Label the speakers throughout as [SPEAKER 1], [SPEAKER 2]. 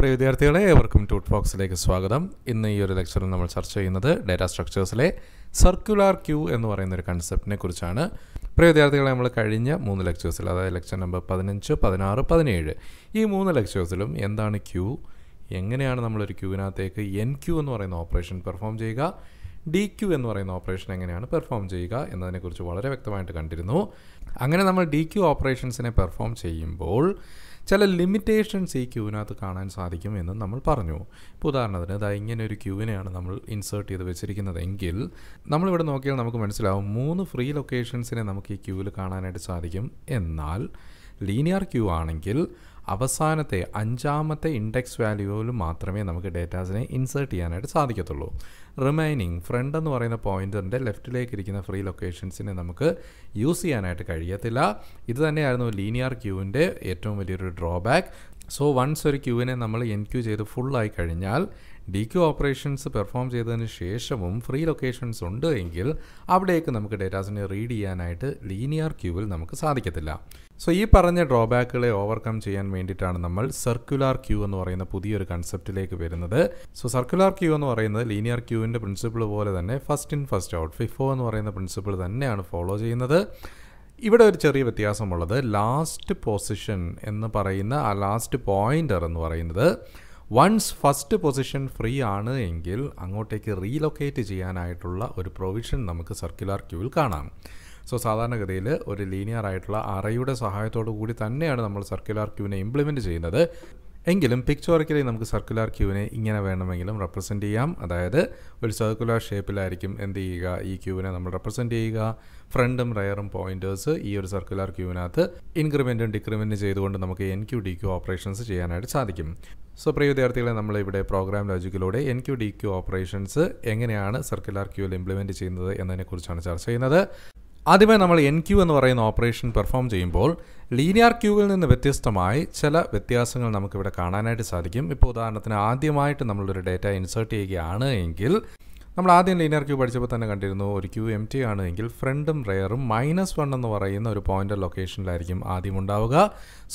[SPEAKER 1] പ്രിയ വിദ്യാർത്ഥികളെ ഏവർക്കും ടൂട്ട് ബോക്സിലേക്ക് സ്വാഗതം ഇന്ന് ഈ ഒരു ലെക്ചറിൽ നമ്മൾ ചർച്ച ചെയ്യുന്നത് ഡേറ്റാ സ്ട്രക്ചേഴ്സിലെ സർക്കുലാർ ക്യൂ എന്ന് പറയുന്ന ഒരു കൺസെപ്റ്റിനെ കുറിച്ചാണ് പ്രിയ വിദ്യാർത്ഥികളെ നമ്മൾ കഴിഞ്ഞ മൂന്ന് ലെക്ചേഴ്സിൽ അതായത് ലെക്ചർ നമ്പർ പതിനഞ്ച് പതിനാറ് പതിനേഴ് ഈ മൂന്ന് ലെക്ചേഴ്സിലും എന്താണ് ക്യൂ എങ്ങനെയാണ് നമ്മളൊരു ക്യൂവിനകത്തേക്ക് എൻ ക്യൂ എന്ന് പറയുന്ന ഓപ്പറേഷൻ പെർഫോം ചെയ്യുക ഡി ക്യൂ എന്ന് പറയുന്ന ഓപ്പറേഷൻ എങ്ങനെയാണ് പെർഫോം ചെയ്യുക എന്നതിനെക്കുറിച്ച് വളരെ വ്യക്തമായിട്ട് കണ്ടിരുന്നു അങ്ങനെ നമ്മൾ ഡി ക്യൂ ഓപ്പറേഷൻസിനെ പെർഫോം ചെയ്യുമ്പോൾ ചില ലിമിറ്റേഷൻസ് ഈ ക്യൂവിനകത്ത് കാണാൻ സാധിക്കും എന്ന് നമ്മൾ പറഞ്ഞു ഇപ്പോൾ ഉദാഹരണത്തിന് ഇതാ ഇങ്ങനെ ഒരു ക്യൂവിനെയാണ് നമ്മൾ ഇൻസേർട്ട് ചെയ്ത് വെച്ചിരിക്കുന്നത് എങ്കിൽ നമ്മളിവിടെ നോക്കിയാൽ നമുക്ക് മനസ്സിലാവും മൂന്ന് ഫ്രീ ലൊക്കേഷൻസിനെ നമുക്ക് ഈ ക്യൂവിൽ കാണാനായിട്ട് സാധിക്കും എന്നാൽ ലീനിയർ ക്യൂ ആണെങ്കിൽ അവസാനത്തെ അഞ്ചാമത്തെ ഇൻഡെക്സ് വാല്യൂവിൽ മാത്രമേ നമുക്ക് ഡേറ്റാസിനെ ഇൻസേർട്ട് ചെയ്യാനായിട്ട് സാധിക്കത്തുള്ളൂ റിമൈനിങ് ഫ്രണ്ട് എന്ന് പറയുന്ന പോയിന്ററിൻ്റെ ലെഫ്റ്റിലേക്ക് ഇരിക്കുന്ന ഫ്രീ ലൊക്കേഷൻസിനെ നമുക്ക് യൂസ് ചെയ്യാനായിട്ട് കഴിയത്തില്ല ഇത് തന്നെയായിരുന്നു ലീനിയർ ക്യൂവിൻ്റെ ഏറ്റവും വലിയൊരു ഡ്രോബാക്ക് സോ വൺസ് ഒരു ക്യൂവിനെ നമ്മൾ എൻക്യൂ ചെയ്ത് ഫുള്ളായി കഴിഞ്ഞാൽ ഡി ക്യു ഓപ്പറേഷൻസ് പെർഫോം ചെയ്തതിന് ശേഷവും ഫ്രീ ലൊക്കേഷൻസ് ഉണ്ട് എങ്കിൽ അവിടേക്ക് നമുക്ക് ഡേറ്റാസിനെ റീഡ് ചെയ്യാനായിട്ട് ലീനിയർ ക്യൂവിൽ നമുക്ക് സാധിക്കത്തില്ല സോ ഈ പറഞ്ഞ ഡ്രോബാക്കുകളെ ഓവർകം ചെയ്യാൻ വേണ്ടിയിട്ടാണ് നമ്മൾ സർക്കുലർ ക്യൂ എന്ന് പറയുന്ന പുതിയൊരു കൺസെപ്റ്റിലേക്ക് വരുന്നത് സോ സർക്കുലർ ക്യൂ എന്ന് പറയുന്നത് ലീനിയർ ക്യൂവിൻ്റെ പ്രിൻസിപ്പിൾ പോലെ തന്നെ first in first out FIFO എന്ന് പറയുന്ന പ്രിൻസിപ്പിൾ തന്നെയാണ് ഫോളോ ചെയ്യുന്നത് ഇവിടെ ഒരു ചെറിയ വ്യത്യാസമുള്ളത് ലാസ്റ്റ് പൊസിഷൻ എന്ന് പറയുന്ന ആ ലാസ്റ്റ് പോയിൻ്റർ എന്ന് പറയുന്നത് വൺസ് ഫസ്റ്റ് പൊസിഷൻ ഫ്രീ ആണ് എങ്കിൽ അങ്ങോട്ടേക്ക് റീലൊക്കേറ്റ് ചെയ്യാനായിട്ടുള്ള ഒരു പ്രൊവിഷൻ നമുക്ക് സർക്കുലർ ക്യൂവിൽ കാണാം സോ സാധാരണഗതിയിൽ ഒരു ലീനിയർ ആയിട്ടുള്ള അറയുടെ സഹായത്തോടു കൂടി തന്നെയാണ് നമ്മൾ സർക്കുലർ ക്യൂവിനെ ഇംപ്ലിമെൻറ്റ് ചെയ്യുന്നത് എങ്കിലും പിക്ചോറിക്കലി നമുക്ക് സർക്കുലർ ക്യൂവിനെ ഇങ്ങനെ വേണമെങ്കിലും റെപ്രസെൻ്റ് ചെയ്യാം അതായത് ഒരു സർക്കുലർ ഷേപ്പിലായിരിക്കും എന്ത് ചെയ്യുക ഈ ക്യൂവിനെ നമ്മൾ റെപ്രസെൻ്റ് ചെയ്യുക ഫ്രണ്ടും റയറും പോയിൻറ്റേഴ്സ് ഈ ഒരു സർക്കുലർ ക്യൂവിനകത്ത് ഇൻക്രിമെൻറ്റും ഡിക്രിമെൻറ്റും ചെയ്തുകൊണ്ട് നമുക്ക് enqueue dequeue operations ചെയ്യാനായിട്ട് സാധിക്കും സോ പ്രിയ വിദ്യാർത്ഥികളെ നമ്മളിവിടെ പ്രോഗ്രാം ലോജിക്കിലൂടെ enqueue dequeue operations എങ്ങനെയാണ് സർക്കുലർ ക്യൂവിൽ ഇംപ്ലിമെൻറ്റ് ചെയ്യുന്നത് എന്നതിനെക്കുറിച്ചാണ് ചർച്ച ചെയ്യുന്നത് ആദ്യമായി നമ്മൾ എൻ ക്യൂ എന്ന് പറയുന്ന ഓപ്പറേഷൻ പെർഫോം ചെയ്യുമ്പോൾ ലീനിയർ ക്യൂവിൽ നിന്ന് വ്യത്യസ്തമായി ചില വ്യത്യാസങ്ങൾ നമുക്കിവിടെ കാണാനായിട്ട് സാധിക്കും ഇപ്പോൾ ഉദാഹരണത്തിന് ആദ്യമായിട്ട് നമ്മളൊരു ഡേറ്റ ഇൻസേർട്ട് ചെയ്യുകയാണ് എങ്കിൽ നമ്മൾ ആദ്യം ലീനിയർ ക്യൂ പഠിച്ചപ്പോൾ തന്നെ കണ്ടിരുന്നു ഒരു ക്യൂ എം ടി ആണ് എങ്കിൽ ഫ്രണ്ടും റെയറും മൈനസ് വൺ എന്ന് പറയുന്ന ഒരു പോയിൻ്റർ ലൊക്കേഷനിലായിരിക്കും ആദ്യം ഉണ്ടാവുക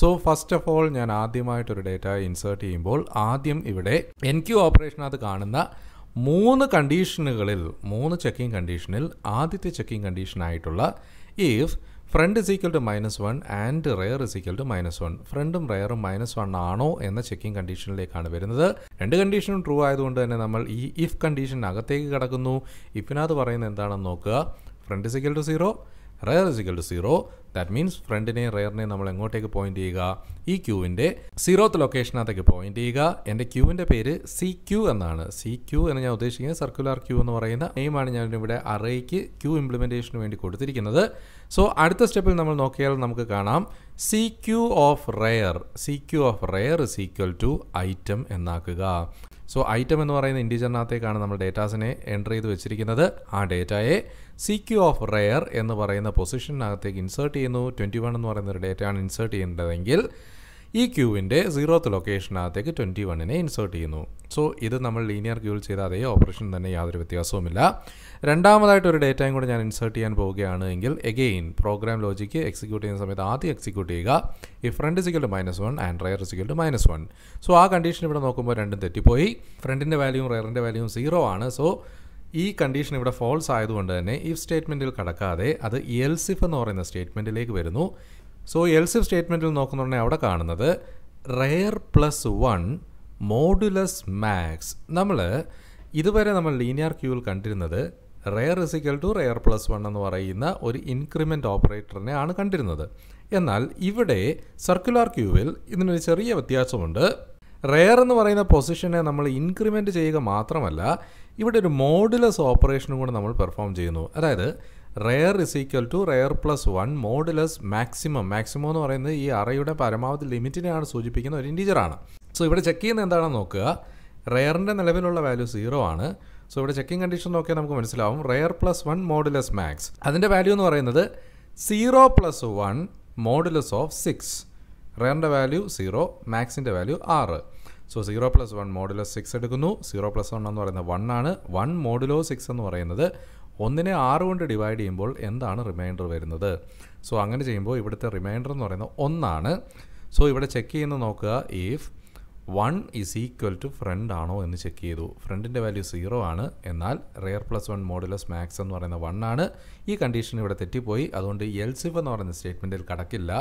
[SPEAKER 1] സോ ഫസ്റ്റ് ഓഫ് ഓൾ ഞാൻ ആദ്യമായിട്ടൊരു ഡേറ്റ ഇൻസേർട്ട് ചെയ്യുമ്പോൾ ആദ്യം ഇവിടെ എൻ ക്യൂ ഓപ്പറേഷനകത്ത് കാണുന്ന മൂന്ന് കണ്ടീഷനുകളിൽ മൂന്ന് ചെക്കിംഗ് കണ്ടീഷനിൽ ആദ്യത്തെ ചെക്കിംഗ് കണ്ടീഷനായിട്ടുള്ള if front is equal to minus one and rear is equal to minus one ഫ്രണ്ടും റെയറും മൈനസ് വൺ ആണോ എന്ന ചെക്കിംഗ് കണ്ടീഷനിലേക്കാണ് വരുന്നത് രണ്ട് കണ്ടീഷനും ട്രൂ ആയതുകൊണ്ട് തന്നെ നമ്മൾ ഈ ഇഫ് കണ്ടീഷൻ അകത്തേക്ക് കിടക്കുന്നു ഇഫിനകത്ത് പറയുന്നത് എന്താണെന്ന് നോക്കുക front is equal to zero rear is equal to zero that means ഫ്രണ്ടിനെയും റെയറിനെയും നമ്മൾ എങ്ങോട്ടേക്ക് പോയിന്റ് ചെയ്യുക ഈ ക്യൂവിൻ്റെ സീറോത്ത് ലൊക്കേഷനകത്തേക്ക് പോയിന്റ് ചെയ്യുക എൻ്റെ ക്യൂവിൻ്റെ പേര് സി ക്യൂ എന്നാണ് സി ക്യൂ എന്ന് ഞാൻ ഉദ്ദേശിക്കുന്നത് സർക്കുലർ ക്യൂ എന്ന് പറയുന്ന നെയിമാണ് ഞാൻ ഇവിടെ അറേക്ക് ക്യൂ ഇംപ്ലിമെൻറ്റേഷന് വേണ്ടി കൊടുത്തിരിക്കുന്നത് സോ അടുത്ത സ്റ്റെപ്പിൽ നമ്മൾ നോക്കിയാൽ നമുക്ക് കാണാം C Q of rare C Q of rare is equal to item എന്നാക്കുക സോ ഐറ്റം എന്ന് പറയുന്ന ഇൻഡിജറിനകത്തേക്കാണ് നമ്മൾ ഡേറ്റാസിനെ എൻ്റർ ചെയ്ത് വെച്ചിരിക്കുന്നത് ആ ഡേറ്റയെ സി ക്യു ഓഫ് റെയർ എന്ന് പറയുന്ന പൊസിഷനകത്തേക്ക് ഇൻസേർട്ട് ചെയ്യുന്നു ട്വൻറ്റി വൺ എന്ന് പറയുന്ന ഒരു ഡേറ്റയാണ് ഇൻസേർട്ട് ചെയ്യേണ്ടതെങ്കിൽ ഈ ക്യൂവിൻ്റെ സീറോത്ത് ലൊക്കേഷനകത്തേക്ക് ട്വൻറ്റി വണ്ണിനെ ഇൻസേർട്ട് ചെയ്യുന്നു സോ ഇത് നമ്മൾ ലീനിയർ ക്യൂവിൽ ചെയ്ത അതേ ഓപ്പറേഷൻ തന്നെ യാതൊരു വ്യത്യാസവുമില്ല രണ്ടാമതായിട്ട് ഒരു ഡേറ്റയും കൂടെ ഞാൻ ഇൻസേർട്ട് ചെയ്യാൻ പോവുകയാണ് എങ്കിൽ എഗെയിൻ പ്രോഗ്രാം ലോജിക്ക് എക്സിക്യൂട്ട് ചെയ്യുന്ന സമയത്ത് ആദ്യം എക്സിക്യൂട്ട് ചെയ്യുക ഈ front is equal to minus one and rear is equal to minus one so ആ കണ്ടീഷൻ ഇവിടെ നോക്കുമ്പോൾ രണ്ടും തെറ്റിപ്പോയി ഫ്രണ്ടിൻ്റെ വാല്യൂവും റയറിൻ്റെ വാല്യൂവും സീറോ ആണ് സോ ഈ കണ്ടീഷൻ ഇവിടെ ഫോൾസ് ആയതുകൊണ്ട് തന്നെ ഈ സ്റ്റേറ്റ്മെൻറ്റിൽ കടക്കാതെ അത് എൽസിഫ് എന്ന് പറയുന്ന സ്റ്റേറ്റ്മെൻറ്റിലേക്ക് വരുന്നു സോ എൽസിഫ് സ്റ്റേറ്റ്മെൻറ്റിൽ നോക്കുന്നുണ്ടെങ്കിൽ അവിടെ കാണുന്നത് rear plus one modulus max നമ്മൾ ഇതുവരെ നമ്മൾ ലീനിയർ ക്യൂവിൽ കണ്ടിരുന്നത് rear is equal to rear plus one എന്ന് പറയുന്ന ഒരു ഇൻക്രിമെൻ്റ് ഓപ്പറേറ്ററിനെ ആണ് കണ്ടിരുന്നത് എന്നാൽ ഇവിടെ സർക്കുലാർ ക്യൂവിൽ ഇതിനൊരു ചെറിയ വ്യത്യാസമുണ്ട് റെയർ എന്ന് പറയുന്ന പൊസിഷനെ നമ്മൾ ഇൻക്രിമെൻറ്റ് ചെയ്യുക മാത്രമല്ല ഇവിടെ ഒരു മോഡുലസ് ഓപ്പറേഷനും കൂടെ നമ്മൾ പെർഫോം ചെയ്യുന്നു അതായത് rear is equal to rear plus one modulus maximum maximum എന്ന് പറയുന്നത് ഈ അറയുടെ പരമാവധി ലിമിറ്റിനെയാണ് സൂചിപ്പിക്കുന്ന ഒരു ഇൻറ്റീജറാണ് സോ ഇവിടെ ചെക്ക് ചെയ്യുന്നത് എന്താണെന്ന് നോക്കുക റെയറിൻ്റെ നിലവിലുള്ള വാല്യൂ സീറോ ആണ് സോ ഇവിടെ ചെക്കിംഗ് കണ്ടീഷൻ നോക്കിയാൽ നമുക്ക് മനസ്സിലാവും rear plus one modulus max അതിൻ്റെ വാല്യൂ എന്ന് പറയുന്നത് zero plus one modulus of six റെയറിൻ്റെ വാല്യൂ സീറോ മാക്സിൻ്റെ വാല്യൂ ആറ് so zero plus one modulo six എടുക്കുന്നു സീറോ പ്ലസ് വൺ എന്ന് പറയുന്നത് വൺ ആണ് വൺ മോഡുലോ സിക്സ് എന്ന് പറയുന്നത് ഒന്നിനെ ആറ് കൊണ്ട് ഡിവൈഡ് ചെയ്യുമ്പോൾ എന്താണ് റിമൈൻഡർ വരുന്നത് സോ അങ്ങനെ ചെയ്യുമ്പോൾ ഇവിടുത്തെ റിമൈൻഡർ എന്ന് പറയുന്നത് ഒന്നാണ് സോ ഇവിടെ ചെക്ക് ചെയ്യുന്ന നോക്കുക if one is equal to front ആണോ എന്ന് ചെക്ക് ചെയ്തു ഫ്രണ്ടിൻ്റെ വാല്യൂ സീറോ ആണ് എന്നാൽ rear plus one modulus max എന്ന് പറയുന്ന വൺ ആണ് ഈ കണ്ടീഷൻ ഇവിടെ തെറ്റിപ്പോയി അതുകൊണ്ട് എൽസിഫ് എന്ന് പറയുന്ന സ്റ്റേറ്റ്മെൻറ്റിൽ കടക്കില്ല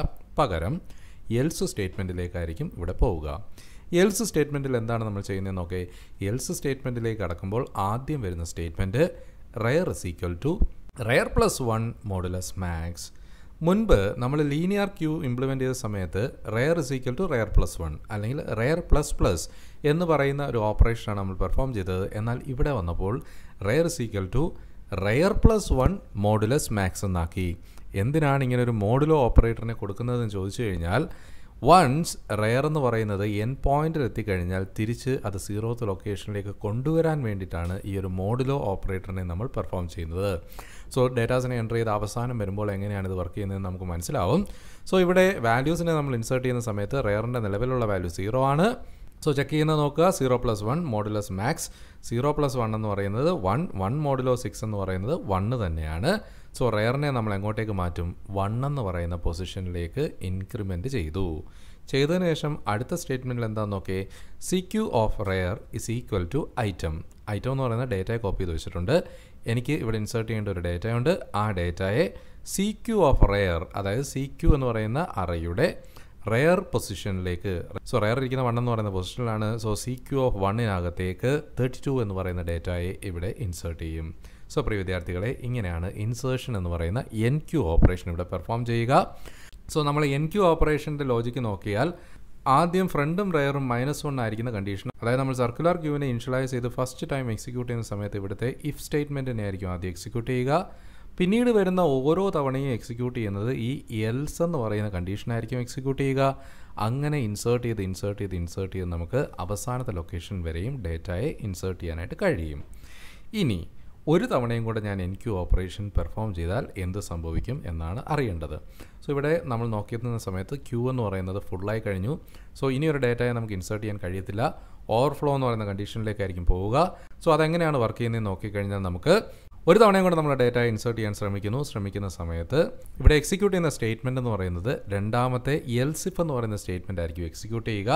[SPEAKER 1] പകരം എൽസ് സ്റ്റേറ്റ്മെൻറ്റിലേക്കായിരിക്കും ഇവിടെ പോവുക എൽസ് സ്റ്റേറ്റ്മെൻറ്റിൽ എന്താണ് നമ്മൾ നോക്കേ എൽസ് സ്റ്റേറ്റ്മെൻറ്റിലേക്ക് കടക്കുമ്പോൾ ആദ്യം വരുന്ന statement rear is equal to rear plus one modulus max മുൻപ് നമ്മൾ ലീനിയർ ക്യൂ ഇംപ്ലിമെൻ്റ് ചെയ്ത സമയത്ത് rear is equal to rear plus one അല്ലെങ്കിൽ റയർ പ്ലസ് പ്ലസ് എന്ന് പറയുന്ന ഒരു ഓപ്പറേഷനാണ് നമ്മൾ പെർഫോം ചെയ്തത് എന്നാൽ ഇവിടെ വന്നപ്പോൾ rear is equal to rear plus one modulus max എന്നാക്കി എന്തിനാണ് ഇങ്ങനെ ഒരു മോഡുലോ ഓപ്പറേറ്ററിനെ കൊടുക്കുന്നതെന്ന് ചോദിച്ചു കഴിഞ്ഞാൽ വൺസ് റെയർ എന്ന് പറയുന്നത് എൻ പോയിന്റിൽ എത്തിക്കഴിഞ്ഞാൽ തിരിച്ച് അത് സീറോത്ത് ലൊക്കേഷനിലേക്ക് കൊണ്ടുവരാൻ വേണ്ടിയിട്ടാണ് ഈ ഒരു മോഡുലോ ഓപ്പറേറ്ററിനെ നമ്മൾ പെർഫോം ചെയ്യുന്നത് സോ ഡേറ്റാസിനെ എൻ്റർ ചെയ്ത് അവസാനം വരുമ്പോൾ എങ്ങനെയാണ് ഇത് വർക്ക് ചെയ്യുന്നത് നമുക്ക് മനസ്സിലാവും സോ ഇവിടെ വാല്യൂസിനെ നമ്മൾ ഇൻസേർട്ട് ചെയ്യുന്ന സമയത്ത് റെയറിൻ്റെ നിലവിലുള്ള വാല്യൂ സീറോ ആണ് സോ ചെക്ക് ചെയ്യുന്നത് നോക്കുക zero plus one modulus max zero plus one എന്ന് പറയുന്നത് വൺ വൺ മോഡുലോ സിക്സ് എന്ന് പറയുന്നത് വണ് തന്നെയാണ് സോ റെയറിനെ നമ്മൾ എങ്ങോട്ടേക്ക് മാറ്റും വൺ എന്ന് പറയുന്ന പൊസിഷനിലേക്ക് ഇൻക്രിമെൻറ്റ് ചെയ്തു ചെയ്തതിന് ശേഷം അടുത്ത സ്റ്റേറ്റ്മെൻറ്റിൽ എന്താണെന്ന് നോക്കേ C Q of rare is equal to item item എന്ന് പറയുന്ന ഡേറ്റയെ കോപ്പി ചെയ്ത് വെച്ചിട്ടുണ്ട് എനിക്ക് ഇവിടെ ഇൻസേർട്ട് ചെയ്യേണ്ട ഒരു ഡേറ്റയുണ്ട് ആ ഡേറ്റയെ സി ക്യു ഓഫ് റെയർ അതായത് സി ക്യു എന്ന് പറയുന്ന അറയുടെ റെയർ പൊസിഷനിലേക്ക് സോ റെയർ ഇരിക്കുന്ന വൺ എന്ന് പറയുന്ന പൊസിഷനിലാണ് സോ സി ക്യു ഓഫ് വണ്ണിനകത്തേക്ക് തേർട്ടി ടു എന്ന് പറയുന്ന ഡേറ്റയെ ഇവിടെ ഇൻസേർട്ട് ചെയ്യും സോ പ്രിയ വിദ്യാർത്ഥികളെ ഇങ്ങനെയാണ് ഇൻസേർഷൻ എന്ന് പറയുന്ന എൻ ക്യു ഓപ്പറേഷൻ ഇവിടെ പെർഫോം ചെയ്യുക സോ നമ്മൾ എൻ ക്യു ഓപ്പറേഷൻ്റെ ലോജിക്ക് നോക്കിയാൽ ആദ്യം ഫ്രണ്ടും റെയറും മൈനസ് വൺ ആയിരിക്കുന്ന കണ്ടീഷൻ അതായത് നമ്മൾ സർക്കുലർ ക്യൂവിനെ ഇൻഷ്വലൈസ് ചെയ്ത് ഫസ്റ്റ് ടൈം എക്സിക്യൂട്ട് ചെയ്യുന്ന സമയത്ത് ഇവിടുത്തെ ഇഫ് സ്റ്റേറ്റ്മെൻറ്റിനെ ആയിരിക്കും ആദ്യം എക്സിക്യൂട്ട് ചെയ്യുക പിന്നീട് വരുന്ന ഓരോ തവണയും എക്സിക്യൂട്ട് ചെയ്യുന്നത് ഈ എൽസ് എന്ന് പറയുന്ന കണ്ടീഷനായിരിക്കും എക്സിക്യൂട്ട് ചെയ്യുക അങ്ങനെ ഇൻസേർട്ട് ചെയ്ത് ഇൻസേർട്ട് ചെയ്ത് ഇൻസേർട്ട് ചെയ്ത് നമുക്ക് അവസാനത്തെ ലൊക്കേഷൻ വരെയും ഡേറ്റയെ ഇൻസേർട്ട് ചെയ്യാനായിട്ട് കഴിയും ഇനി ഒരു തവണയും കൂടെ ഞാൻ എൻ ക്യു ഓപ്പറേഷൻ പെർഫോം ചെയ്താൽ എന്ത് സംഭവിക്കും എന്നാണ് അറിയേണ്ടത് സോ ഇവിടെ നമ്മൾ നോക്കിയിരുന്ന സമയത്ത് ക്യൂ എന്ന് പറയുന്നത് ഫുള്ളായി കഴിഞ്ഞു സോ ഇനി ഒരു ഡേറ്റയെ നമുക്ക് ഇൻസേർട്ട് ചെയ്യാൻ കഴിയത്തില്ല ഓവർഫ്ലോ എന്ന് പറയുന്ന കണ്ടീഷനിലേക്കായിരിക്കും പോവുക സോ അതെങ്ങനെയാണ് വർക്ക് ചെയ്യുന്നത് നോക്കിക്കഴിഞ്ഞാൽ നമുക്ക് ഒരു തവണയും കൂടെ നമ്മൾ ഡേറ്റ ഇൻസേർട്ട് ചെയ്യാൻ ശ്രമിക്കുന്നു ശ്രമിക്കുന്ന സമയത്ത് ഇവിടെ എക്സിക്യൂട്ട് ചെയ്യുന്ന സ്റ്റേറ്റ്മെൻ്റ് എന്ന് പറയുന്നത് രണ്ടാമത്തെ എൽസിഫ് എന്ന് പറയുന്ന സ്റ്റേറ്റ്മെൻ്റ് ആയിരിക്കും എക്സിക്യൂട്ട് ചെയ്യുക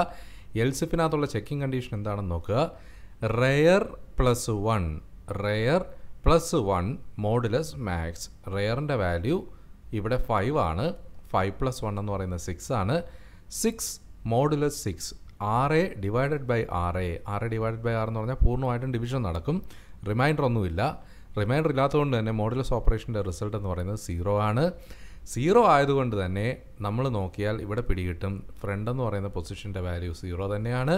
[SPEAKER 1] എൽസിഫിനകത്തുള്ള ചെക്കിംഗ് കണ്ടീഷൻ എന്താണെന്ന് നോക്കുക rear plus one rear plus one modulus max റെയറിൻ്റെ വാല്യൂ ഇവിടെ ഫൈവ് ആണ് ഫൈവ് പ്ലസ് വൺ എന്ന് പറയുന്നത് സിക്സ് ആണ് സിക്സ് മോഡുലസ് സിക്സ് ആറ് ഡിവൈഡഡ് ബൈ ആറ് ആറ് ഡിവൈഡഡ് ബൈ ആറ് എന്ന് പറഞ്ഞാൽ പൂർണ്ണമായിട്ടും ഡിവിഷൻ നടക്കും റിമൈൻഡർ ഒന്നുമില്ല റിമൈൻഡർ ഇല്ലാത്തതുകൊണ്ട് തന്നെ മോഡുലസ് ഓപ്പറേഷൻ്റെ റിസൾട്ട് എന്ന് പറയുന്നത് സീറോ ആണ് സീറോ ആയതുകൊണ്ട് തന്നെ നമ്മൾ നോക്കിയാൽ ഇവിടെ പിടികിട്ടും ഫ്രണ്ട് എന്ന് പറയുന്ന പൊസിഷൻ്റെ വാല്യൂ സീറോ തന്നെയാണ്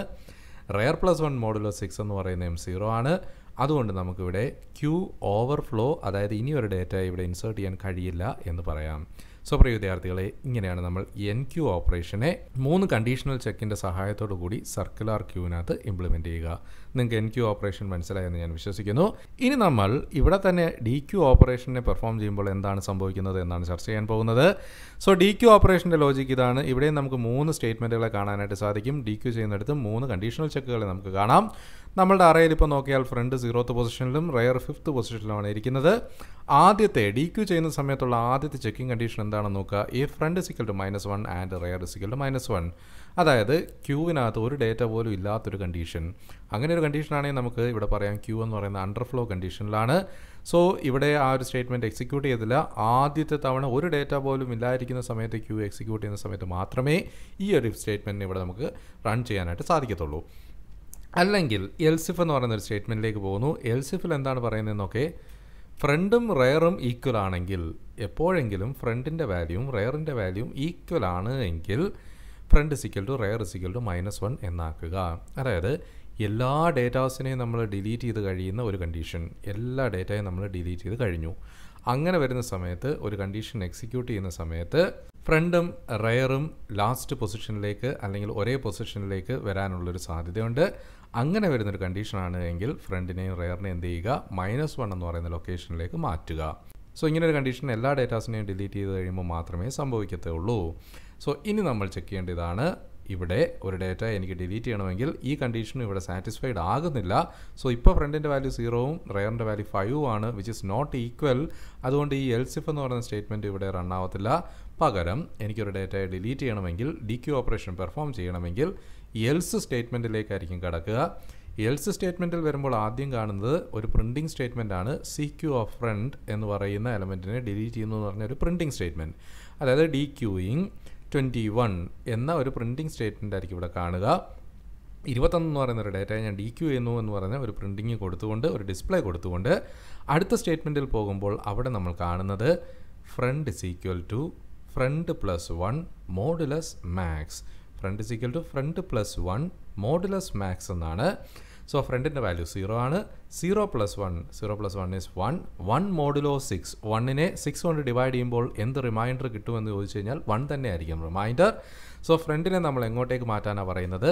[SPEAKER 1] rear plus one modulus six എന്ന് പറയുന്ന സീറോ ആണ് അതുകൊണ്ട് നമുക്കിവിടെ ക്യൂ ഓവർഫ്ലോ അതായത് ഇനി ഒരു ഡേറ്റ ഇവിടെ ഇൻസേർട്ട് ചെയ്യാൻ കഴിയില്ല എന്ന് പറയാം സോ പ്രിയ വിദ്യാർത്ഥികളെ ഇങ്ങനെയാണ് നമ്മൾ എൻ ക്യൂ ഓപ്പറേഷനെ മൂന്ന് കണ്ടീഷണൽ ചെക്കിൻ്റെ സഹായത്തോടു കൂടി സർക്കുലർ ക്യൂവിനകത്ത് ഇംപ്ലിമെൻ്റ് ചെയ്യുക നിങ്ങൾക്ക് എൻ ക്യൂ ഓപ്പറേഷൻ മനസ്സിലായെന്ന് ഞാൻ വിശ്വസിക്കുന്നു ഇനി നമ്മൾ ഇവിടെ തന്നെ ഡി ക്യൂ ഓപ്പറേഷനെ പെർഫോം ചെയ്യുമ്പോൾ എന്താണ് സംഭവിക്കുന്നത് എന്നാണ് ചർച്ച ചെയ്യാൻ പോകുന്നത് സോ ഡി ക്യൂ ഓപ്പറേഷൻ്റെ ലോജിക്ക് ഇതാണ് ഇവിടെയും നമുക്ക് മൂന്ന് സ്റ്റേറ്റ്മെൻറ്റുകളെ കാണാനായിട്ട് സാധിക്കും ഡി ക്യൂ ചെയ്യുന്നിടത്ത് മൂന്ന് കണ്ടീഷണൽ ചെക്കുകളെ നമുക്ക് കാണാം നമ്മളുടെ അറയിൽ ഇപ്പോൾ നോക്കിയാൽ ഫ്രണ്ട് സീറോത്ത് പൊസിഷനിലും റയർ ഫിഫ്ത്ത് പൊസിഷനിലുമാണ് ഇരിക്കുന്നത് ആദ്യത്തെ ഡി ക്യൂ ചെയ്യുന്ന സമയത്തുള്ള ആദ്യത്തെ ചെക്കിംഗ് കണ്ടീഷൻ എന്താണെന്ന് നോക്കുക ഈ front is equal to minus one and rear is equal to minus one അതായത് ക്യൂവിനകത്ത് ഒരു ഡേറ്റ പോലും ഇല്ലാത്തൊരു കണ്ടീഷൻ അങ്ങനെ ഒരു കണ്ടീഷനാണെങ്കിൽ നമുക്ക് ഇവിടെ പറയാം ക്യൂ എന്ന് പറയുന്ന അണ്ടർഫ്ലോ കണ്ടീഷനിലാണ് സോ ഇവിടെ ആ ഒരു സ്റ്റേറ്റ്മെൻറ്റ് എക്സിക്യൂട്ട് ചെയ്തില്ല ആദ്യത്തെ തവണ ഒരു ഡേറ്റ പോലും ഇല്ലായിരിക്കുന്ന സമയത്ത് ക്യൂ എക്സിക്യൂട്ട് ചെയ്യുന്ന സമയത്ത് മാത്രമേ ഈ ഒരു സ്റ്റേറ്റ്മെൻറ്റിന് ഇവിടെ നമുക്ക് റൺ ചെയ്യാനായിട്ട് സാധിക്കത്തുള്ളൂ അല്ലെങ്കിൽ എൽസിഫ് എന്ന് പറയുന്ന ഒരു സ്റ്റേറ്റ്മെൻറ്റിലേക്ക് പോകുന്നു എൽസിഫിൽ എന്താണ് പറയുന്നതെന്നൊക്കെ ഫ്രണ്ടും റെയറും ഈക്വൽ ആണെങ്കിൽ എപ്പോഴെങ്കിലും ഫ്രണ്ടിൻ്റെ വാല്യൂവും റെയറിൻ്റെ വാല്യൂവും ഈക്വൽ ആണ് എങ്കിൽ front is equal to rear is equal to minus one എന്നാക്കുക അതായത് എല്ലാ ഡേറ്റാസിനെയും നമ്മൾ ഡിലീറ്റ് ചെയ്ത് കഴിയുന്ന ഒരു കണ്ടീഷൻ എല്ലാ ഡേറ്റയും നമ്മൾ ഡിലീറ്റ് ചെയ്ത് കഴിഞ്ഞു അങ്ങനെ വരുന്ന സമയത്ത് ഒരു കണ്ടീഷൻ എക്സിക്യൂട്ട് ചെയ്യുന്ന സമയത്ത് ഫ്രണ്ടും റെയറും ലാസ്റ്റ് പൊസിഷനിലേക്ക് അല്ലെങ്കിൽ ഒരേ പൊസിഷനിലേക്ക് വരാനുള്ളൊരു സാധ്യതയുണ്ട് അങ്ങനെ വരുന്നൊരു കണ്ടീഷനാണ് എങ്കിൽ ഫ്രണ്ടിനെയും റെയറിനെയും എന്ത് ചെയ്യുക മൈനസ് വൺ എന്ന് പറയുന്ന ലൊക്കേഷനിലേക്ക് മാറ്റുക സോ ഇങ്ങനെ ഒരു കണ്ടീഷൻ എല്ലാ ഡേറ്റാസിനെയും ഡിലീറ്റ് ചെയ്ത് കഴിയുമ്പോൾ മാത്രമേ സംഭവിക്കത്തുള്ളൂ സോ ഇനി നമ്മൾ ചെക്ക് ചെയ്യേണ്ട ഇവിടെ ഒരു ഡേറ്റ എനിക്ക് ഡിലീറ്റ് ചെയ്യണമെങ്കിൽ ഈ കണ്ടീഷനും ഇവിടെ സാറ്റിസ്ഫൈഡ് ആകുന്നില്ല സോ ഇപ്പോൾ ഫ്രണ്ടിൻ്റെ വാല്യൂ സീറോവും റെയറിൻ്റെ വാല്യൂ ഫൈവും ആണ് വിച്ച് ഇസ് നോട്ട് ഈക്വൽ അതുകൊണ്ട് ഈ എൽസിഫ് എന്ന് പറയുന്ന സ്റ്റേറ്റ്മെൻറ്റ് ഇവിടെ റൺ ആവത്തില്ല പകരം എനിക്കൊരു ഡേറ്റയെ ഡിലീറ്റ് ചെയ്യണമെങ്കിൽ ഡി ക്യു ഓപ്പറേഷൻ പെർഫോം ചെയ്യണമെങ്കിൽ എൽസ് സ്റ്റേറ്റ്മെൻറ്റിലേക്കായിരിക്കും കിടക്കുക എൽസ് സ്റ്റേറ്റ്മെൻറ്റിൽ വരുമ്പോൾ ആദ്യം കാണുന്നത് ഒരു പ്രിൻറ്റിംഗ് സ്റ്റേറ്റ്മെൻ്റ് ആണ് സി ക്യു ഓഫ് ഫ്രണ്ട് എന്ന് പറയുന്ന എലമെൻറ്റിനെ ഡിലീറ്റ് ചെയ്യുന്നു എന്ന് പറഞ്ഞ ഒരു പ്രിൻറ്റിംഗ് സ്റ്റേറ്റ്മെൻറ്റ് അതായത് ഡി ക്യൂയിങ് ട്വൻറ്റി വൺ എന്ന ഒരു പ്രിൻറ്റിംഗ് സ്റ്റേറ്റ്മെൻ്റ് ആയിരിക്കും ഇവിടെ കാണുക ഇരുപത്തൊന്ന് എന്ന് പറയുന്ന ഒരു ഡേറ്റ ഞാൻ ഡി ക്യൂ ചെയ്യുന്നു എന്ന് പറഞ്ഞ ഒരു പ്രിൻറ്റിങ് കൊടുത്തുകൊണ്ട് ഒരു ഡിസ്പ്ലേ കൊടുത്തുകൊണ്ട് അടുത്ത സ്റ്റേറ്റ്മെൻറ്റിൽ പോകുമ്പോൾ അവിടെ നമ്മൾ കാണുന്നത് front is equal to front plus one modulus max front is equal to front plus one modulus max എന്നാണ് സോ ഫ്രണ്ടിൻ്റെ വാല്യൂ സീറോ ആണ് zero plus one zero plus one is one one modulo six വണ്ണിനെ six കൊണ്ട് divide ചെയ്യുമ്പോൾ എന്ത് reminder കിട്ടുമെന്ന് ചോദിച്ചു കഴിഞ്ഞാൽ വൺ തന്നെയായിരിക്കും റിമൈൻഡർ സോ ഫ്രണ്ടിനെ നമ്മൾ എങ്ങോട്ടേക്ക് മാറ്റാനാണ് പറയുന്നത്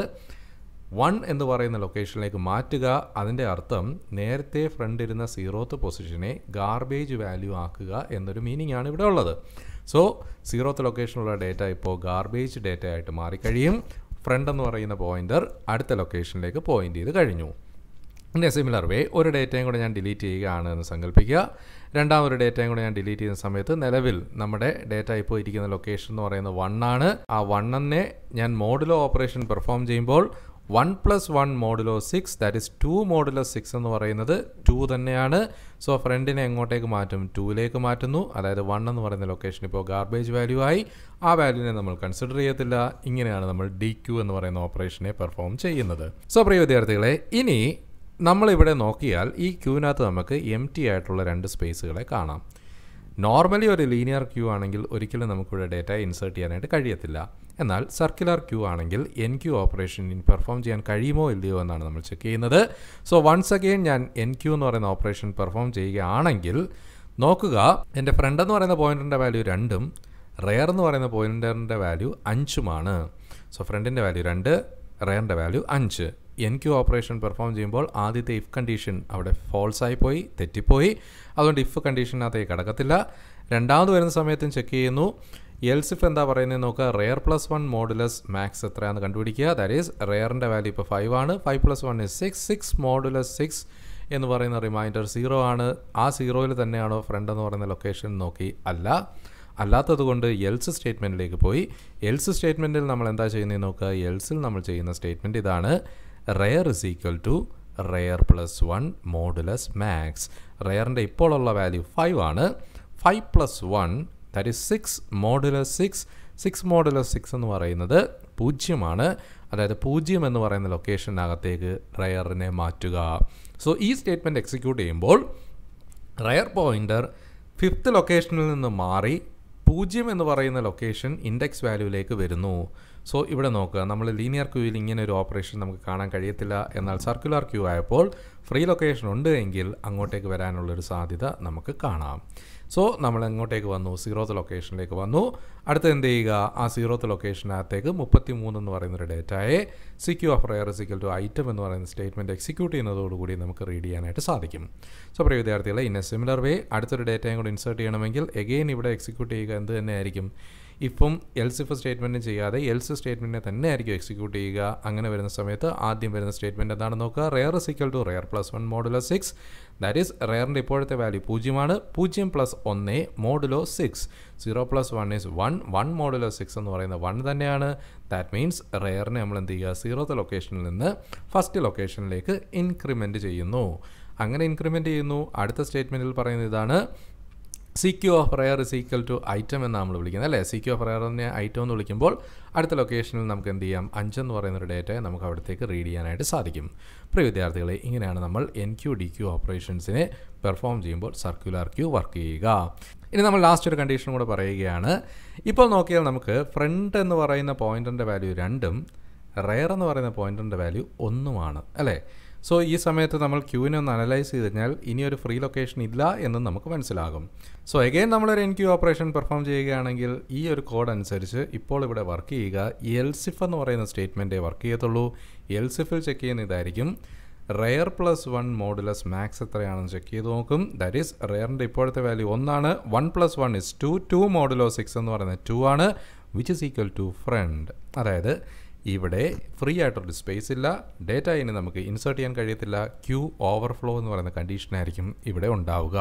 [SPEAKER 1] വൺ എന്ന് പറയുന്ന ലൊക്കേഷനിലേക്ക് മാറ്റുക അതിൻ്റെ അർത്ഥം നേരത്തെ ഫ്രണ്ട് ഇരുന്ന സീറോത്ത് പൊസിഷനെ ഗാർബേജ് വാല്യൂ ആക്കുക എന്നൊരു മീനിങ് ആണ് ഇവിടെ ഉള്ളത് സോ സീറോത്ത് ലൊക്കേഷനുള്ള ഡേറ്റ ഇപ്പോൾ ഗാർബേജ് ഡേറ്റ ആയിട്ട് മാറിക്കഴിയും ഫ്രണ്ട് എന്ന് പറയുന്ന പോയിന്റർ അടുത്ത ലൊക്കേഷനിലേക്ക് പോയിന്റ് ചെയ്ത് കഴിഞ്ഞു പിന്നെ സിമിലർ വേ ഒരു ഡേറ്റയും കൂടെ ഞാൻ ഡിലീറ്റ് ചെയ്യുകയാണ് എന്ന് സങ്കല്പിക്കുക രണ്ടാമൊരു ഡേറ്റയും കൂടെ ഞാൻ ഡിലീറ്റ് ചെയ്യുന്ന സമയത്ത് നിലവിൽ നമ്മുടെ ഡേറ്റ ഇപ്പോൾ ഇരിക്കുന്ന ലൊക്കേഷൻ എന്ന് പറയുന്നത് വണ്ണാണ് ആ വണ്ണെന്നെ ഞാൻ മോഡുലോ ഓപ്പറേഷൻ പെർഫോം ചെയ്യുമ്പോൾ one plus one modulo six that is two modulo six എന്ന് പറയുന്നത് ടു തന്നെയാണ് സോ ഫ്രണ്ടിനെ എങ്ങോട്ടേക്ക് മാറ്റും ടൂയിലേക്ക് മാറ്റുന്നു അതായത് വൺ എന്ന് പറയുന്ന ലൊക്കേഷൻ ഇപ്പോൾ ഗാർബേജ് വാല്യൂ ആയി ആ വാല്യൂനെ നമ്മൾ കൺസിഡർ ചെയ്യത്തില്ല ഇങ്ങനെയാണ് നമ്മൾ ഡി ക്യൂ എന്ന് പറയുന്ന ഓപ്പറേഷനെ പെർഫോം ചെയ്യുന്നത് സോ പ്രിയ വിദ്യാർത്ഥികളെ ഇനി നമ്മളിവിടെ നോക്കിയാൽ ഈ ക്യൂവിനകത്ത് നമുക്ക് എം ടി ആയിട്ടുള്ള രണ്ട് സ്പേസുകളെ കാണാം നോർമലി ഒരു ലീനിയർ ക്യൂ ആണെങ്കിൽ ഒരിക്കലും നമുക്കിവിടെ ഡേറ്റ ഇൻസേർട്ട് ചെയ്യാനായിട്ട് കഴിയത്തില്ല എന്നാൽ സർക്കുലർ ക്യൂ ആണെങ്കിൽ എൻ ക്യൂ ഓപ്പറേഷൻ പെർഫോം ചെയ്യാൻ കഴിയുമോ ഇല്ലയോ എന്നാണ് നമ്മൾ ചെക്ക് ചെയ്യുന്നത് സോ വൺസ് അഗെയിൻ ഞാൻ എൻ ക്യൂ എന്ന് പറയുന്ന ഓപ്പറേഷൻ പെർഫോം ചെയ്യുകയാണെങ്കിൽ നോക്കുക എൻ്റെ ഫ്രണ്ട് എന്ന് പറയുന്ന പോയിൻറ്ററിൻ്റെ വാല്യൂ രണ്ടും റെയർ എന്ന് പറയുന്ന പോയിൻറ്ററിൻ്റെ വാല്യൂ അഞ്ചുമാണ് സോ ഫ്രണ്ടിൻ്റെ വാല്യൂ രണ്ട് റേറിൻ്റെ വാല്യൂ അഞ്ച് എൻ ക്യു ഓപ്പറേഷൻ പെർഫോം ചെയ്യുമ്പോൾ ആദ്യത്തെ ഇഫ് കണ്ടീഷൻ അവിടെ ഫോൾസ് ആയിപ്പോയി തെറ്റിപ്പോയി അതുകൊണ്ട് ഇഫ് കണ്ടീഷനകത്തേക്ക് കടക്കത്തില്ല രണ്ടാമത് വരുന്ന സമയത്തും ചെക്ക് ചെയ്യുന്നു എൽസിഫ് എന്താ പറയുന്നത് നോക്കുക rear plus one modulus max എത്രയാണെന്ന് കണ്ടുപിടിക്കുക ദാറ്റ് ഈസ് റെയറിൻ്റെ വാല്യൂ ഇപ്പോൾ ഫൈവ് ആണ് five plus one is six six modulus six എന്ന് പറയുന്ന റിമൈൻഡർ സീറോ ആണ് ആ സീറോയിൽ തന്നെയാണോ ഫ്രണ്ട് എന്ന് പറയുന്ന ലൊക്കേഷൻ നോക്കി അല്ല അല്ലാത്തതുകൊണ്ട് എൽസ് സ്റ്റേറ്റ്മെൻറ്റിലേക്ക് പോയി എൽസ് സ്റ്റേറ്റ്മെൻറ്റിൽ നമ്മൾ എന്താ ചെയ്യുന്നത് നോക്കുക എൽസിൽ നമ്മൾ ചെയ്യുന്ന സ്റ്റേറ്റ്മെൻറ്റ് ഇതാണ് rear is equal to rear plus one modulus max റെയറിൻ്റെ ഇപ്പോഴുള്ള വാല്യൂ ഫൈവ് ആണ് five plus one that is six modulus six six modulus six എന്ന് പറയുന്നത് പൂജ്യമാണ് അതായത് പൂജ്യം എന്ന് പറയുന്ന ലൊക്കേഷനകത്തേക്ക് റയറിനെ മാറ്റുക സോ ഈ സ്റ്റേറ്റ്മെൻറ്റ് എക്സിക്യൂട്ട് ചെയ്യുമ്പോൾ റയർ പോയിൻ്റർ ഫിഫ്ത്ത് ലൊക്കേഷനിൽ നിന്ന് മാറി പൂജ്യം എന്ന് പറയുന്ന ലൊക്കേഷൻ ഇൻഡെക്സ് വാല്യൂവിലേക്ക് വരുന്നു സോ ഇവിടെ നോക്കുക നമ്മൾ ലീനിയർ ക്യൂവിൽ ഇങ്ങനെ ഒരു ഓപ്പറേഷൻ നമുക്ക് കാണാൻ കഴിയത്തില്ല എന്നാൽ സർക്കുലർ ക്യൂ ആയപ്പോൾ ഫ്രീ ലൊക്കേഷൻ ഉണ്ട് എങ്കിൽ അങ്ങോട്ടേക്ക് വരാനുള്ളൊരു സാധ്യത നമുക്ക് കാണാം സോ നമ്മൾ എങ്ങോട്ടേക്ക് വന്നു സീറോത്ത് ലൊക്കേഷനിലേക്ക് വന്നു അടുത്ത എന്ത് ചെയ്യുക ആ സീറോത്ത് ലൊക്കേഷനകത്തേക്ക് മുപ്പത്തി മൂന്ന് എന്ന് പറയുന്ന പറയുന്നൊരു ഡേറ്റയെ Q of rear is equal to item എന്ന് പറയുന്ന സ്റ്റേറ്റ്മെൻറ്റ് എക്സിക്യൂട്ട് ചെയ്യുന്നതോടുകൂടി നമുക്ക് റീഡ് ചെയ്യാനായിട്ട് സാധിക്കും സോ പ്രിയ വിദ്യാർത്ഥികളെ ഇൻ എ സിമിലർ വേ അടുത്തൊരു ഡേറ്റയും കൂടി ഇൻസേർട്ട് ചെയ്യണമെങ്കിൽ എഗെയിൻ ഇവിടെ എക്സിക്യൂട്ട് ചെയ്യുക എന്ത് തന്നെയായിരിക്കും ഇപ്പം എൽസിഫ് സ്റ്റേറ്റ്മെൻറ്റ് ചെയ്യാതെ എൽസ് സ്റ്റേറ്റ്മെൻറ്റിനെ തന്നെ ആയിരിക്കും എക്സിക്യൂട്ട് ചെയ്യുക അങ്ങനെ വരുന്ന സമയത്ത് ആദ്യം വരുന്ന സ്റ്റേറ്റ്മെൻറ്റ് എന്താണ് നോക്കുക rear is equal to rear plus one modulo six that is റെയറിൻ്റെ ഇപ്പോഴത്തെ വാല്യൂ പൂജ്യമാണ് പൂജ്യം പ്ലസ് ഒന്ന് modulo six zero plus one is one one modulo six എന്ന് പറയുന്ന വൺ തന്നെയാണ് ദാറ്റ് മീൻസ് റെയറിനെ നമ്മൾ എന്ത് ചെയ്യുക സീറോത്തെ ലൊക്കേഷനിൽ നിന്ന് ഫസ്റ്റ് ലൊക്കേഷനിലേക്ക് ഇൻക്രിമെൻറ്റ് ചെയ്യുന്നു അങ്ങനെ ഇൻക്രിമെൻറ്റ് ചെയ്യുന്നു അടുത്ത സ്റ്റേറ്റ്മെൻറ്റിൽ പറയുന്നത് ഇതാണ് C Q of rear is equal to item എന്ന് നമ്മൾ വിളിക്കുന്നത് അല്ലേ സി ക്യു ഓഫ് പ്രയറിനെ ഐറ്റം എന്ന് വിളിക്കുമ്പോൾ അടുത്ത ലൊക്കേഷനിൽ നമുക്ക് എന്ത് ചെയ്യാം അഞ്ചെന്ന് പറയുന്ന ഒരു ഡേറ്റയെ നമുക്ക് അവിടത്തേക്ക് റീഡ് ചെയ്യാനായിട്ട് സാധിക്കും പ്രിയ വിദ്യാർത്ഥികളെ ഇങ്ങനെയാണ് നമ്മൾ എൻ ക്യു ഡി ക്യു ഓപ്പറേഷൻസിനെ പെർഫോം ചെയ്യുമ്പോൾ സർക്കുലർ ക്യൂ വർക്ക് ചെയ്യുക ഇനി നമ്മൾ ലാസ്റ്റ് ഒരു കണ്ടീഷൻ കൂടെ പറയുകയാണ് ഇപ്പോൾ നോക്കിയാൽ നമുക്ക് ഫ്രണ്ട് എന്ന് പറയുന്ന പോയിൻറ്റിൻ്റെ വാല്യൂ രണ്ടും റെയർ എന്ന് പറയുന്ന പോയിൻറ്റിൻ്റെ വാല്യൂ ഒന്നുമാണ് അല്ലേ സോ ഈ സമയത്ത് നമ്മൾ ക്യൂവിനെ ഒന്ന് അനലൈസ് ചെയ്ത് കഴിഞ്ഞാൽ ഇനി ഒരു ഫ്രീ ലൊക്കേഷൻ ഇല്ല എന്ന് നമുക്ക് മനസ്സിലാകും സോ എഗെയിൻ നമ്മളൊരു എൻ ക്യൂ ഓപ്പറേഷൻ പെർഫോം ചെയ്യുകയാണെങ്കിൽ ഈ ഒരു കോഡ് അനുസരിച്ച് ഇപ്പോൾ ഇവിടെ വർക്ക് ചെയ്യുക എൽസിഫ് എന്ന് പറയുന്ന സ്റ്റേറ്റ്മെൻറ്റേ വർക്ക് ചെയ്യത്തുള്ളൂ എൽസിഫിൽ ചെക്ക് ചെയ്യുന്ന ഇതായിരിക്കും rear plus one modulus max എത്രയാണെന്ന് ചെക്ക് ചെയ്ത് നോക്കും ദാറ്റ് ഈസ് റെയറിൻ്റെ ഇപ്പോഴത്തെ വാല്യൂ ഒന്നാണ് one plus one is two two modulo six എന്ന് പറയുന്നത് ടു ആണ് which is equal to front അതായത് ഇവിടെ ഫ്രീ ആയിട്ടൊരു സ്പേസ് ഇല്ല ഡേറ്റ ഇനി നമുക്ക് ഇൻസേർട്ട് ചെയ്യാൻ കഴിയത്തില്ല ക്യൂ ഓവർഫ്ലോ എന്ന് പറയുന്ന കണ്ടീഷനായിരിക്കും ഇവിടെ ഉണ്ടാവുക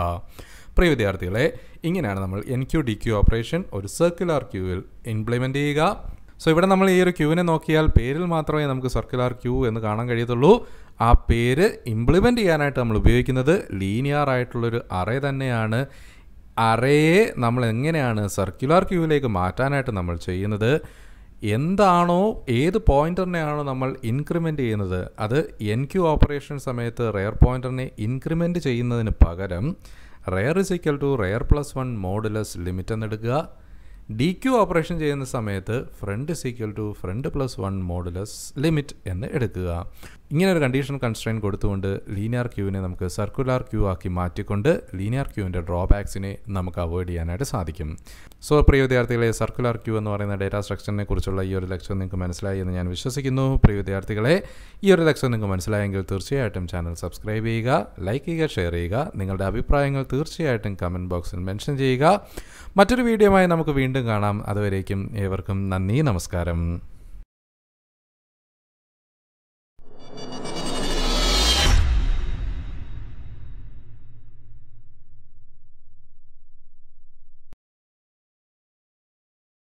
[SPEAKER 1] പ്രിയ വിദ്യാർത്ഥികളെ ഇങ്ങനെയാണ് നമ്മൾ enqueue dequeue operation ഒരു സർക്കുലർ ക്യൂവിൽ ഇംപ്ലിമെൻ്റ് ചെയ്യുക സോ ഇവിടെ നമ്മൾ ഈ ഒരു ക്യൂവിനെ നോക്കിയാൽ പേരിൽ മാത്രമേ നമുക്ക് സർക്കുലർ ക്യൂ എന്ന് കാണാൻ കഴിയത്തുള്ളൂ ആ പേര് ഇംപ്ലിമെൻ്റ് ചെയ്യാനായിട്ട് നമ്മൾ ഉപയോഗിക്കുന്നത് ലീനിയർ ആയിട്ടുള്ളൊരു അറേ തന്നെയാണ് അറേയെ നമ്മൾ എങ്ങനെയാണ് സർക്കുലർ ക്യൂവിലേക്ക് മാറ്റാനായിട്ട് നമ്മൾ ചെയ്യുന്നത് എന്താണോ ഏത് പോയിന്ററിനെയാണോ നമ്മൾ ഇൻക്രിമെൻ്റ് ചെയ്യുന്നത് അത് എൻ ക്യു ഓപ്പറേഷൻ സമയത്ത് റെയർ പോയിന്ററിനെ ഇൻക്രിമെൻ്റ് ചെയ്യുന്നതിന് പകരം rear is equal to rear plus one modulus limit എന്നെടുക്കുക ഡി ക്യു ഓപ്പറേഷൻ ചെയ്യുന്ന സമയത്ത് front is equal to front plus one modulus limit എന്ന് എടുക്കുക ഇങ്ങനെ ഒരു കണ്ടീഷൻ കൺസ്ട്രെയിൻ കൊടുത്തുകൊണ്ട് ലീനിയർ ക്യൂവിനെ നമുക്ക് സർക്കുലർ ക്യൂ ആക്കി മാറ്റിക്കൊണ്ട് ലീനിയർ ക്യൂവിൻ്റെ ഡ്രോബാക്സിനെ നമുക്ക് അവോയ്ഡ് ചെയ്യാനായിട്ട് സാധിക്കും സോ പ്രിയ വിദ്യാർത്ഥികളെ സർക്കുലർ ക്യൂ എന്ന് പറയുന്ന ഡേറ്റാ സ്ട്രക്ചറിനെ കുറിച്ചുള്ള ഈ ഒരു ലെക്ചർ നിങ്ങൾക്ക് മനസ്സിലായി എന്ന് ഞാൻ വിശ്വസിക്കുന്നു പ്രിയ വിദ്യാർത്ഥികളെ ഈ ഒരു ലക്ഷ്യം നിങ്ങൾക്ക് മനസ്സിലായെങ്കിൽ തീർച്ചയായിട്ടും ചാനൽ സബ്സ്ക്രൈബ് ചെയ്യുക ലൈക്ക് ചെയ്യുക ഷെയർ ചെയ്യുക നിങ്ങളുടെ അഭിപ്രായങ്ങൾ തീർച്ചയായിട്ടും കമൻറ്റ് ബോക്സിൽ മെൻഷൻ ചെയ്യുക മറ്റൊരു വീഡിയോയുമായി നമുക്ക് വീണ്ടും കാണാം അതുവരേക്കും ഏവർക്കും നന്ദി നമസ്കാരം